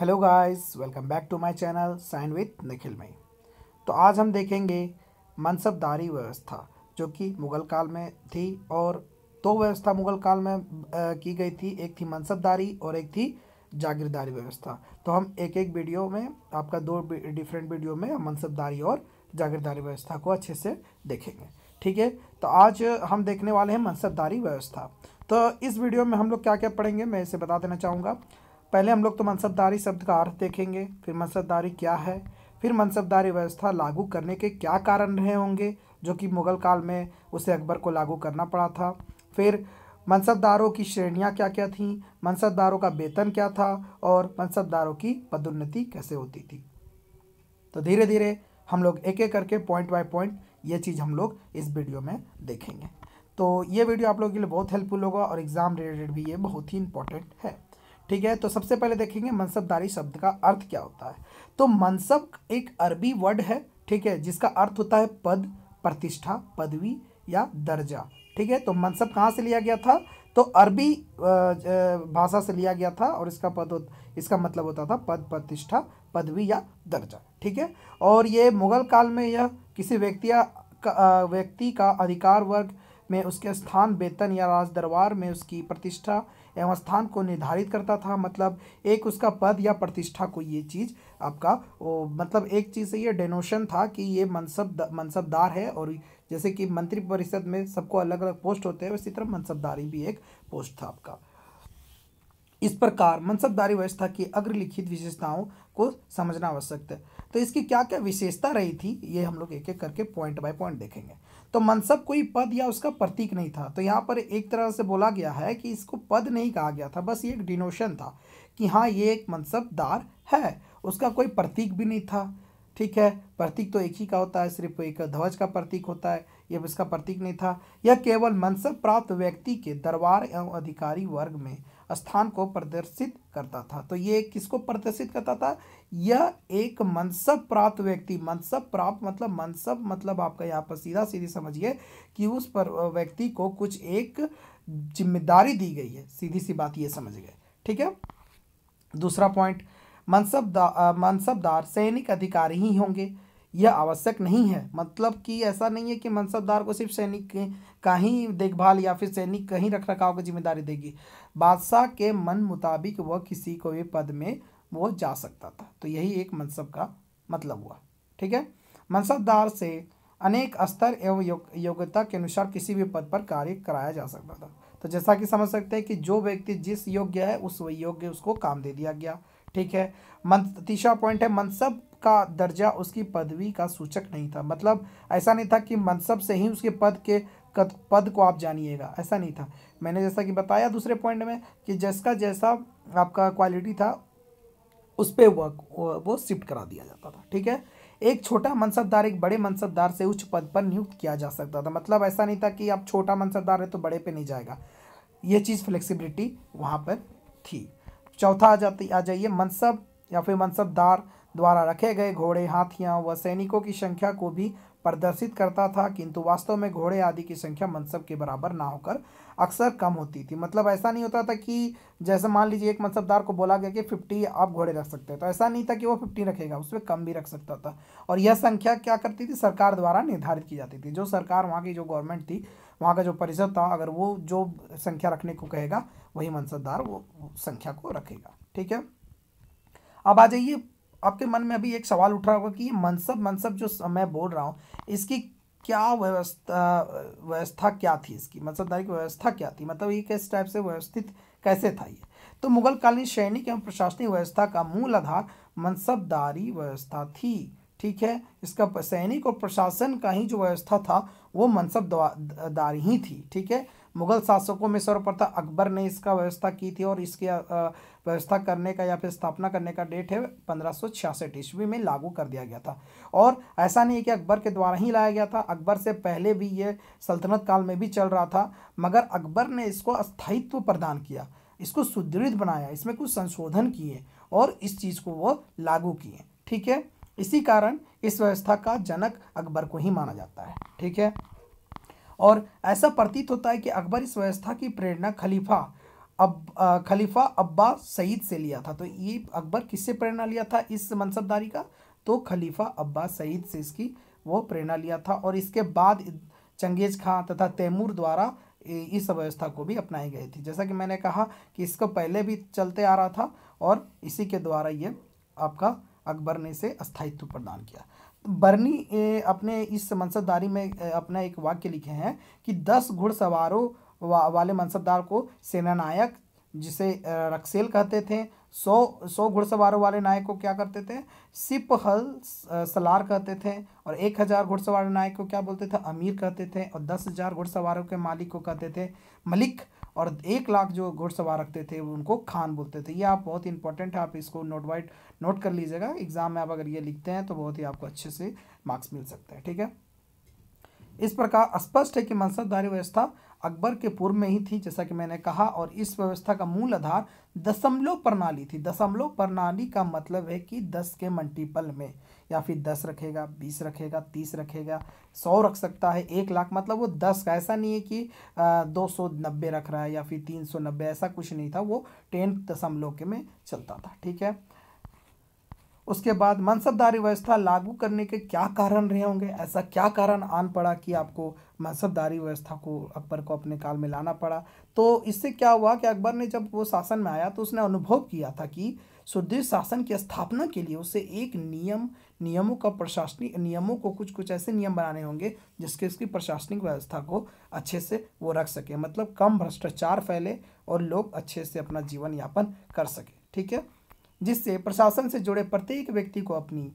hello guys welcome back to my channel sign with Nikhil मई तो आज हम देखेंगे मनसबदारी व्यवस्था जो कि मुग़ल काल में थी और दो व्यवस्था मुग़ल काल में की गई थी एक थी मनसबदारी और एक थी जागीरदारी व्यवस्था तो हम एक एक वीडियो में आपका दो डिफरेंट वीडियो में मनसबदारी और जागीरदारी व्यवस्था को अच्छे से देखेंगे ठीक है तो आज हम देखने वाले हैं मनसबदारी व्यवस्था तो इस वीडियो में हम लोग क्या क्या पढ़ेंगे मैं इसे बता देना चाहूँगा पहले हम लोग तो मनसबदारी शब्द का अर्थ देखेंगे फिर मनसबदारी क्या है फिर मनसबदारी व्यवस्था लागू करने के क्या कारण रहे होंगे जो कि मुग़ल काल में उसे अकबर को लागू करना पड़ा था फिर मनसबदारों की श्रेणियाँ क्या क्या थीं मनसबदारों का वेतन क्या था और मनसबदारों की पदोन्नति कैसे होती थी तो धीरे धीरे हम लोग एक एक करके पॉइंट बाय पॉइंट ये चीज़ हम लोग इस वीडियो में देखेंगे तो ये वीडियो आप लोगों के लिए बहुत हेल्पफुल होगा और एग्ज़ाम रिलेटेड भी ये बहुत ही इंपॉर्टेंट है ठीक है तो सबसे पहले देखेंगे मनसबदारी शब्द का अर्थ क्या होता है तो मनसब एक अरबी वर्ड है ठीक है जिसका अर्थ होता है पद प्रतिष्ठा पदवी या दर्जा ठीक है तो मनसब कहाँ से लिया गया था तो अरबी भाषा से लिया गया था और इसका पद इसका मतलब होता था पद प्रतिष्ठा पदवी या दर्जा ठीक है और ये मुगल काल में यह किसी व्यक्ति या व्यक्ति का अधिकार वर्ग में उसके स्थान वेतन या राज दरबार में उसकी प्रतिष्ठा एवं स्थान को निर्धारित करता था मतलब एक उसका पद या प्रतिष्ठा को ये चीज़ आपका ओ, मतलब एक चीज़ से ये डेनोशन था कि ये मनसब मनसबदार है और जैसे कि मंत्रिपरिषद में सबको अलग अलग पोस्ट होते हैं उसी तरह मनसबदारी भी एक पोस्ट था आपका इस प्रकार मनसबदारी व्यवस्था की अग्रलिखित विशेषताओं को समझना आवश्यक है तो इसकी क्या क्या विशेषता रही थी ये हम लोग एक एक करके पॉइंट बाय पॉइंट देखेंगे तो मनसब कोई पद या उसका प्रतीक नहीं था तो यहाँ पर एक तरह से बोला गया है कि इसको पद नहीं कहा गया था बस ये एक डिनोशन था कि हाँ ये एक मनसबदार है उसका कोई प्रतीक भी नहीं था ठीक है प्रतीक तो एक ही का होता है सिर्फ एक ध्वज का प्रतीक होता है यह इसका प्रतीक नहीं था यह केवल मनसब प्राप्त व्यक्ति के दरबार एवं अधिकारी वर्ग में स्थान को प्रदर्शित करता था तो ये किसको प्रदर्शित करता था यह एक मनसब प्राप्त व्यक्ति मनसब प्राप्त मतलब मनसब मतलब आपका यहाँ पर सीधा सीधी समझिए कि उस पर व्यक्ति को कुछ एक जिम्मेदारी दी गई है सीधी सी बात ये समझ गए ठीक है दूसरा पॉइंट मनसबदार मनसबदार सैनिक अधिकारी ही होंगे यह आवश्यक नहीं है मतलब कि ऐसा नहीं है कि मनसबदार को सिर्फ सैनिक का ही देखभाल या फिर सैनिक कहीं रख रखाव की जिम्मेदारी देगी बादशाह के मन मुताबिक वह किसी को भी पद में वो जा सकता था तो यही एक मनसब का मतलब हुआ ठीक है मनसबदार से अनेक स्तर एवं योग्यता के अनुसार किसी भी पद पर कार्य कराया जा सकता था तो जैसा कि समझ सकते हैं कि जो व्यक्ति जिस योग्य है उस योग्य उसको काम दे दिया गया ठीक है मन तीसरा पॉइंट है मनसब का दर्जा उसकी पदवी का सूचक नहीं था मतलब ऐसा नहीं था कि मनसब से ही उसके पद के पद को आप जानिएगा ऐसा नहीं था मैंने जैसा कि बताया दूसरे पॉइंट में कि जिसका जैसा आपका क्वालिटी था उस पर वह वो शिफ्ट करा दिया जाता था ठीक है एक छोटा मनसबदार एक बड़े मनसबदार से उच्च पद पर नियुक्त किया जा सकता था मतलब ऐसा नहीं था कि आप छोटा मनसबदार है तो बड़े पे नहीं जाएगा ये चीज़ फ्लेक्सिबिलिटी वहाँ पर थी चौथा आ जाती आ जाइए मनसब या फिर मनसबदार द्वारा रखे गए घोड़े हाथियाँ व सैनिकों की संख्या को भी प्रदर्शित करता था किंतु वास्तव में घोड़े आदि की संख्या मनसब के बराबर ना होकर अक्सर कम होती थी मतलब ऐसा नहीं होता था कि जैसे मान लीजिए एक मनसबदार को बोला गया कि फिफ्टी आप घोड़े रख सकते हैं तो ऐसा नहीं था कि वो फिफ्टी रखेगा उसमें कम भी रख सकता था और यह संख्या क्या करती थी सरकार द्वारा निर्धारित की जाती थी जो सरकार वहाँ की जो गवर्नमेंट थी वहाँ का जो परिषद था अगर वो जो संख्या रखने को कहेगा वही मनसबदार वो संख्या को रखेगा ठीक है अब आ जाइए आपके मन में अभी एक सवाल उठ रहा होगा कि ये मनसब मनसब जो मैं बोल रहा हूँ इसकी क्या व्यवस्था व्यवस्था क्या थी इसकी मनसबदारी की व्यवस्था क्या थी मतलब ये किस टाइप से व्यवस्थित कैसे था ये तो मुगल कालीन सैनिक एवं प्रशासनिक व्यवस्था का मूल आधार मनसबदारी व्यवस्था थी ठीक है इसका सैनिक और प्रशासन का ही जो व्यवस्था था वो मनसबदारी ही थी ठीक है मुगल शासकों में सर्वप्रथम अकबर ने इसका व्यवस्था की थी और इसकी व्यवस्था करने का या फिर स्थापना करने का डेट है पंद्रह सौ छियासठ ईस्वी में लागू कर दिया गया था और ऐसा नहीं है कि अकबर के द्वारा ही लाया गया था अकबर से पहले भी ये सल्तनत काल में भी चल रहा था मगर अकबर ने इसको अस्थायित्व प्रदान किया इसको सुदृढ़ बनाया इसमें कुछ संशोधन किए और इस चीज़ को वो लागू किए ठीक है इसी कारण इस व्यवस्था का जनक अकबर को ही माना जाता है ठीक है और ऐसा प्रतीत होता है कि अकबर इस व्यवस्था की प्रेरणा खलीफा अब आ, खलीफा अब्बास सईद से लिया था तो ये अकबर किससे प्रेरणा लिया था इस मनसबदारी का तो खलीफा अब्बास सईद से इसकी वो प्रेरणा लिया था और इसके बाद चंगेज खां तथा तैमूर द्वारा इस व्यवस्था को भी अपनाई गई थी जैसा कि मैंने कहा कि इसको पहले भी चलते आ रहा था और इसी के द्वारा ये आपका अकबर ने इसे अस्थायित्व प्रदान किया बर्नी अपने इस मनसबदारी में अपना एक वाक्य लिखे हैं कि दस घुड़सवारों वा, वाले मनसबदार को सेना नायक जिसे रक्सेल कहते थे सौ सौ घुड़सवारों वाले नायक को क्या करते थे सिप हल सलार कहते थे और एक हज़ार घुड़सवार नायक को क्या बोलते थे अमीर कहते थे और दस हज़ार घुड़सवारों के मालिक को कहते थे मलिक और एक लाख जो घुड़सवार रखते थे उनको खान बोलते थे ये आप बहुत ही इंपॉर्टेंट है आप इसको नोट वाइट नोट कर लीजिएगा एग्जाम में आप अगर ये लिखते हैं तो बहुत ही आपको अच्छे से मार्क्स मिल सकते हैं ठीक है इस प्रकार स्पष्ट है कि मनसबदारी व्यवस्था अकबर के पूर्व में ही थी जैसा कि मैंने कहा और इस व्यवस्था का मूल आधार दशमलव प्रणाली थी दशमलव प्रणाली का मतलब है कि दस के मल्टीपल में या फिर दस रखेगा बीस रखेगा तीस रखेगा सौ रख सकता है एक लाख मतलब वो दस का ऐसा नहीं है कि दो सौ नब्बे रख रहा है या फिर तीन सौ नब्बे ऐसा कुछ नहीं था वो टेन दशमलव के में चलता था ठीक है उसके बाद मनसबदारी व्यवस्था लागू करने के क्या कारण रहे होंगे ऐसा क्या कारण आन पड़ा कि आपको मनसबदारी व्यवस्था को अकबर को अपने काल में लाना पड़ा तो इससे क्या हुआ कि अकबर ने जब वो शासन में आया तो उसने अनुभव किया था कि सुदृढ़ शासन की स्थापना के लिए उसे एक नियम नियमों का प्रशासनिक नियमों को कुछ कुछ ऐसे नियम बनाने होंगे जिसके उसकी प्रशासनिक व्यवस्था को अच्छे से वो रख सके मतलब कम भ्रष्टाचार फैले और लोग अच्छे से अपना जीवन यापन कर सके ठीक है जिससे प्रशासन से जुड़े प्रत्येक व्यक्ति को अपनी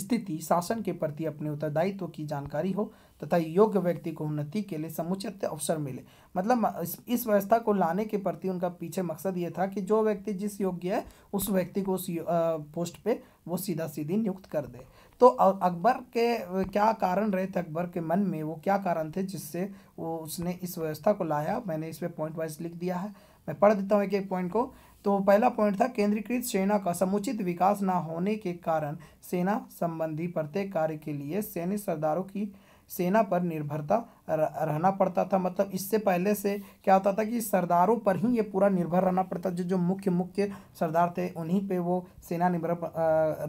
स्थिति शासन के प्रति अपने उत्तरदायित्व की जानकारी हो तथा योग्य व्यक्ति को उन्नति के लिए समुचित अवसर मिले मतलब इस, व्यवस्था को लाने के प्रति उनका पीछे मकसद ये था कि जो व्यक्ति जिस योग्य है उस व्यक्ति को उस पोस्ट पे वो सीधा सीधी नियुक्त कर दे तो अकबर के क्या कारण रहे थे अकबर के मन में वो क्या कारण थे जिससे वो उसने इस व्यवस्था को लाया मैंने इस पर पॉइंट वाइज लिख दिया है मैं पढ़ देता हूँ एक एक पॉइंट को तो पहला पॉइंट था केंद्रीकृत सेना का समुचित विकास न होने के कारण सेना संबंधी प्रत्येक कार्य के लिए सैन्य सरदारों की सेना पर निर्भरता रहना पड़ता था मतलब इससे पहले से क्या होता था कि सरदारों पर ही ये पूरा निर्भर रहना पड़ता जो जो मुख्य मुख्य सरदार थे उन्हीं पे वो सेना निर्भर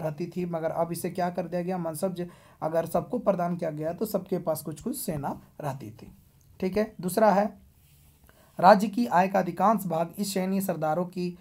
रहती थी मगर अब इसे क्या कर दिया गया मनसब अगर सबको प्रदान किया गया तो सबके पास कुछ कुछ सेना रहती थी ठीक है दूसरा है राज्य की आय का अधिकांश भाग इस श्रेणी सरदारों की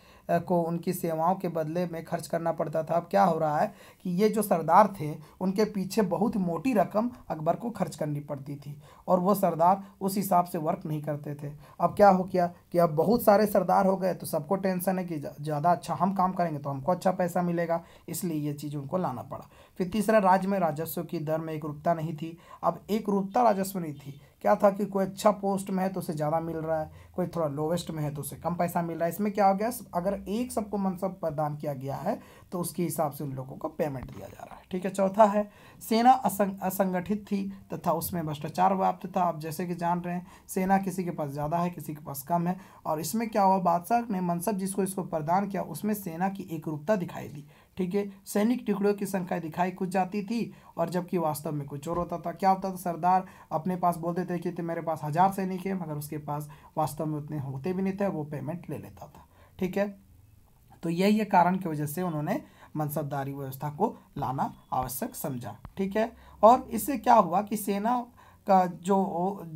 को उनकी सेवाओं के बदले में खर्च करना पड़ता था अब क्या हो रहा है कि ये जो सरदार थे उनके पीछे बहुत मोटी रकम अकबर को खर्च करनी पड़ती थी और वो सरदार उस हिसाब से वर्क नहीं करते थे अब क्या हो गया कि अब बहुत सारे सरदार हो गए तो सबको टेंशन है कि ज़्यादा अच्छा हम काम करेंगे तो हमको अच्छा पैसा मिलेगा इसलिए ये चीज़ उनको लाना पड़ा फिर तीसरा राज्य में राजस्व की दर में एक नहीं थी अब एक राजस्व नहीं थी क्या था कि कोई अच्छा पोस्ट में है तो उसे ज़्यादा मिल रहा है कोई थोड़ा लोवेस्ट में है तो उसे कम पैसा मिल रहा है इसमें क्या हो गया अगर एक सबको मनसब प्रदान किया गया है तो उसके हिसाब से उन लोगों को पेमेंट दिया जा रहा है ठीक है चौथा है सेना असंग असंगठित थी तथा उसमें भ्रष्टाचार व्याप्त था आप जैसे कि जान रहे हैं सेना किसी के पास ज़्यादा है किसी के पास कम है और इसमें क्या हुआ बादशाह ने मनसब जिसको इसको प्रदान किया उसमें सेना की एकरूपता दिखाई दी ठीक है सैनिक टुकड़ों की संख्या दिखाई कुछ जाती थी और जबकि वास्तव में कुछ और होता था क्या होता था सरदार अपने पास बोलते कहते हैं कि मेरे पास हज़ार सैनिक है मगर उसके पास वास्तव में उतने होते भी नहीं थे वो पेमेंट ले लेता था ठीक है तो यही है कारण की वजह से उन्होंने मनसबदारी व्यवस्था को लाना आवश्यक समझा ठीक है और इससे क्या हुआ कि सेना का जो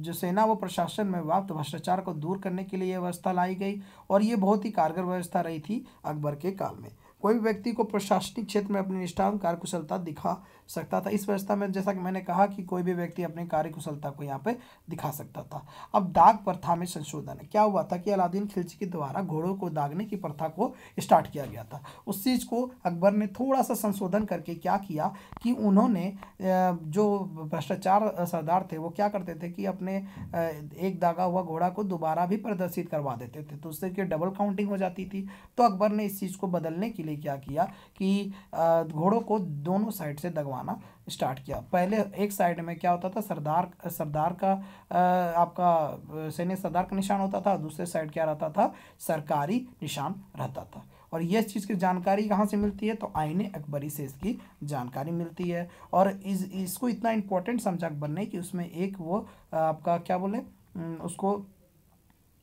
जो सेना व प्रशासन में व्याप्त तो भ्रष्टाचार को दूर करने के लिए यह व्यवस्था लाई गई और ये बहुत ही कारगर व्यवस्था रही थी अकबर के काल में कोई व्यक्ति को प्रशासनिक क्षेत्र में अपनी निष्ठान कार्यकुशलता दिखा सकता था इस व्यवस्था में जैसा कि मैंने कहा कि कोई भी व्यक्ति अपनी कार्यकुशलता को यहाँ पे दिखा सकता था अब दाग प्रथा में संशोधन है क्या हुआ था कि अलादीन खिलजी के द्वारा घोड़ों को दागने की प्रथा को स्टार्ट किया गया था उस चीज़ को अकबर ने थोड़ा सा संशोधन करके क्या किया कि उन्होंने जो भ्रष्टाचार सरदार थे वो क्या करते थे कि अपने एक दागा हुआ घोड़ा को दोबारा भी प्रदर्शित करवा देते थे तो उससे डबल काउंटिंग हो जाती थी तो अकबर ने इस चीज़ को बदलने के लिए लिए क्या किया कि घोड़ों को दोनों साइड से दगवाना स्टार्ट किया पहले एक साइड में क्या होता था सरदार सरदार का आपका सैन्य सरदार का निशान होता था दूसरे साइड क्या रहता था सरकारी निशान रहता था और ये चीज़ की जानकारी कहाँ से मिलती है तो आईने अकबरी से इसकी जानकारी मिलती है और इस इसको इतना इम्पोर्टेंट समझा अकबर ने कि उसमें एक वो आपका क्या बोले उसको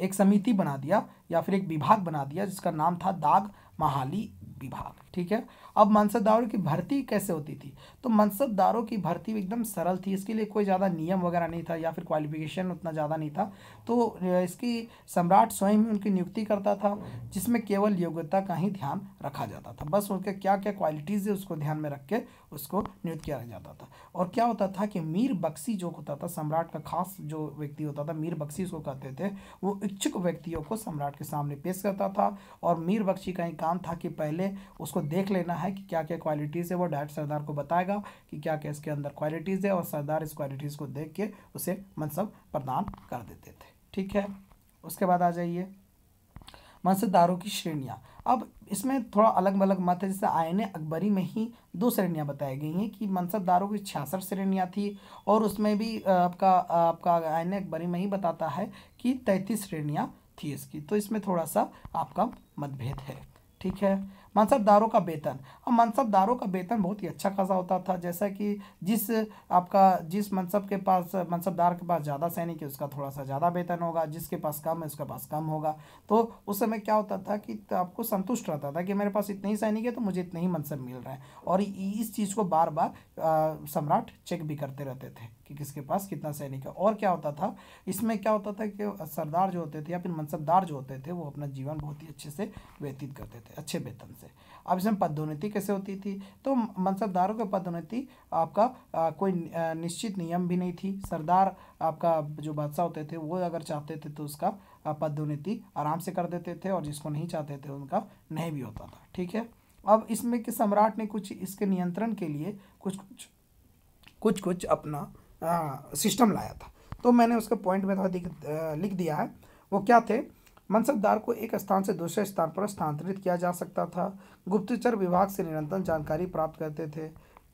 एक समिति बना दिया या फिर एक विभाग बना दिया जिसका नाम था दाग महाली विभाग ठीक है अब मनसबदारों की भर्ती कैसे होती थी तो मनसबदारों की भर्ती एकदम सरल थी इसके लिए कोई ज़्यादा नियम वगैरह नहीं था या फिर क्वालिफिकेशन उतना ज़्यादा नहीं था तो इसकी सम्राट स्वयं ही उनकी नियुक्ति करता था जिसमें केवल योग्यता का ही ध्यान रखा जाता था बस उनके क्या क्या क्वालिटीज़ है उसको ध्यान में रख के उसको नियुक्त किया जाता था और क्या होता था कि मीर बख्शी जो होता था सम्राट का खास जो व्यक्ति होता था मीर बख्शी उसको कहते थे वो इच्छुक व्यक्तियों को सम्राट के सामने पेश करता था और मीर बख्शी का ही काम था कि पहले उसको देख लेना है कि क्या क्या क्वालिटीज़ है वो डायरेक्ट सरदार को बताएगा कि क्या क्या इसके अंदर क्वालिटीज़ है और सरदार इस क्वालिटीज़ को देख के उसे मनसब प्रदान कर देते थे ठीक है उसके बाद आ जाइए मनसबदारों की श्रेणियाँ अब इसमें थोड़ा अलग अलग मत है जैसे आयन अकबरी में ही दो श्रेणियाँ बताई गई हैं कि मनसबदारों की छियासठ श्रेणियाँ थी और उसमें भी आपका आपका आयन अकबरी में ही बताता है कि तैंतीस श्रेणियाँ थी इसकी तो इसमें थोड़ा सा आपका मतभेद है ठीक है मनसबदारों का वेतन अब मनसबदारों का वेतन बहुत ही अच्छा खासा होता था जैसा कि जिस आपका जिस मनसब के पास मनसबदार के पास ज़्यादा सैनिक है उसका थोड़ा सा ज़्यादा वेतन होगा जिसके पास कम है उसके पास कम होगा तो उस समय क्या होता था कि तो आपको संतुष्ट रहता था कि मेरे पास इतने ही सैनिक है तो मुझे इतने ही मनसब मिल रहे हैं और इस चीज़ को बार बार सम्राट चेक भी करते रहते थे कि किसके पास कितना सैनिक है और क्या होता था इसमें क्या होता था कि सरदार जो होते थे या फिर मनसबदार जो होते थे वो अपना जीवन बहुत ही अच्छे से व्यतीत करते थे थे अच्छे वेतन से अब इसमें पदोन्नति कैसे होती थी तो मनसबदारों की पदोन्नति आपका आ, कोई निश्चित नियम भी नहीं थी सरदार आपका जो बादशाह होते थे वो अगर चाहते थे तो उसका पदोन्नति आराम से कर देते थे और जिसको नहीं चाहते थे उनका नहीं भी होता था ठीक है अब इसमें कि सम्राट ने कुछ इसके नियंत्रण के लिए कुछ कुछ कुछ कुछ अपना आ, सिस्टम लाया था तो मैंने उसके पॉइंट में थोड़ा लिख दिया है वो क्या थे मनसबदार को एक स्थान से दूसरे स्थान पर स्थानांतरित किया जा सकता था गुप्तचर विभाग से निरंतर जानकारी प्राप्त करते थे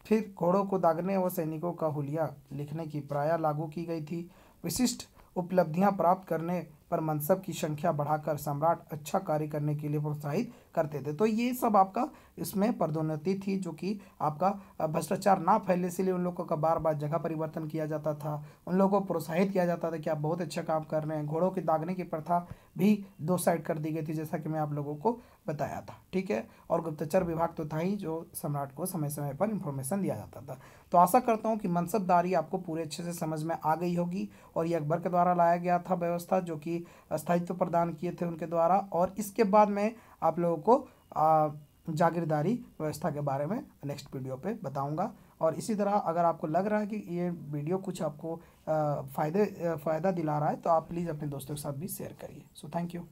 फिर घोड़ों को दागने व सैनिकों का हुलिया लिखने की प्राय लागू की गई थी विशिष्ट उपलब्धियां प्राप्त करने पर मनसब की संख्या बढ़ाकर सम्राट अच्छा कार्य करने के लिए प्रोत्साहित करते थे तो ये सब आपका इसमें पदोन्नति थी जो कि आपका भ्रष्टाचार ना फैलने से लिए उन लोगों का बार बार जगह परिवर्तन किया जाता था उन लोगों को प्रोत्साहित किया जाता था कि आप बहुत अच्छा काम कर रहे हैं घोड़ों के दागने की प्रथा भी दो साइड कर दी गई थी जैसा कि मैं आप लोगों को बताया था ठीक है और गुप्तचर विभाग तो था ही जो सम्राट को समय समय पर इंफॉर्मेशन दिया जाता था तो आशा करता हूँ कि मनसबदारी आपको पूरे अच्छे से समझ में आ गई होगी और ये अकबर के द्वारा लाया गया था व्यवस्था जो कि स्थायित्व प्रदान किए थे उनके द्वारा और इसके बाद में आप लोगों को जागीरदारी व्यवस्था के बारे में नेक्स्ट वीडियो पे बताऊंगा और इसी तरह अगर आपको लग रहा है कि ये वीडियो कुछ आपको फ़ायदे फ़ायदा दिला रहा है तो आप प्लीज़ अपने दोस्तों के साथ भी शेयर करिए सो थैंक यू